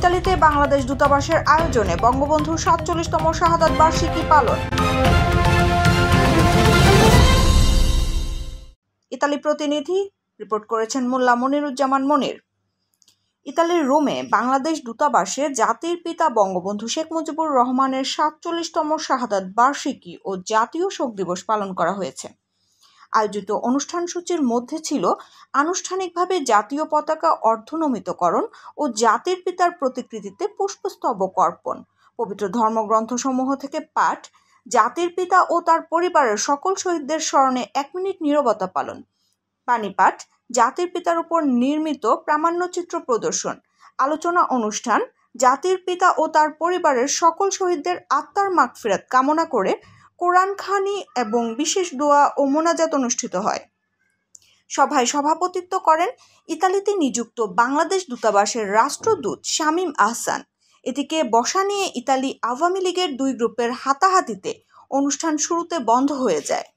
ইতালিতে বাংলাদেশ দূতাবাসের আয়োজনে বঙ্গবন্ধুর সাতচল্লিশতম শাহাদাত বার্ষিকী পালন ইতালি প্রতিনিধি রিপোর্ট করেছেন মোল্লা মনিরুজ্জামান মনির ইতালির রোমে বাংলাদেশ দূতাবাসে জাতির পিতা বঙ্গবন্ধু শেখ মুজিবুর রহমানের সাতচল্লিশতম শাহাদাত বার্ষিকী ও জাতীয় শোক দিবস পালন করা হয়েছে আয়োজিত অনুষ্ঠানসূচির মধ্যে ছিল আনুষ্ঠানিকভাবে জাতীয় পতাকা অর্ধনমিতকরণ ও জাতির পিতার প্রতিকৃতিতে পুষ্পস্তবক অর্পণ পবিত্র ধর্মগ্রন্থসমূহ থেকে পাঠ জাতির পিতা ও তার পরিবারের সকল শহীদদের স্মরণে এক মিনিট নিরবতা পালন পানিপাঠ জাতির পিতার উপর নির্মিত প্রামাণ্যচিত্র প্রদর্শন আলোচনা অনুষ্ঠান জাতির পিতা ও তার পরিবারের সকল শহীদদের আত্মার মাগফিরাত কামনা করে কোরআন খানি এবং বিশেষ দোয়া ও মোনাজাত অনুষ্ঠিত হয় সভায় সভাপতিত্ব করেন ইতালিতে নিযুক্ত বাংলাদেশ দূতাবাসের রাষ্ট্রদূত শামীম আহসান এটিকে বসা নিয়ে ইতালি আওয়ামী লীগের দুই গ্রুপের হাতাহাতিতে অনুষ্ঠান শুরুতে বন্ধ হয়ে যায়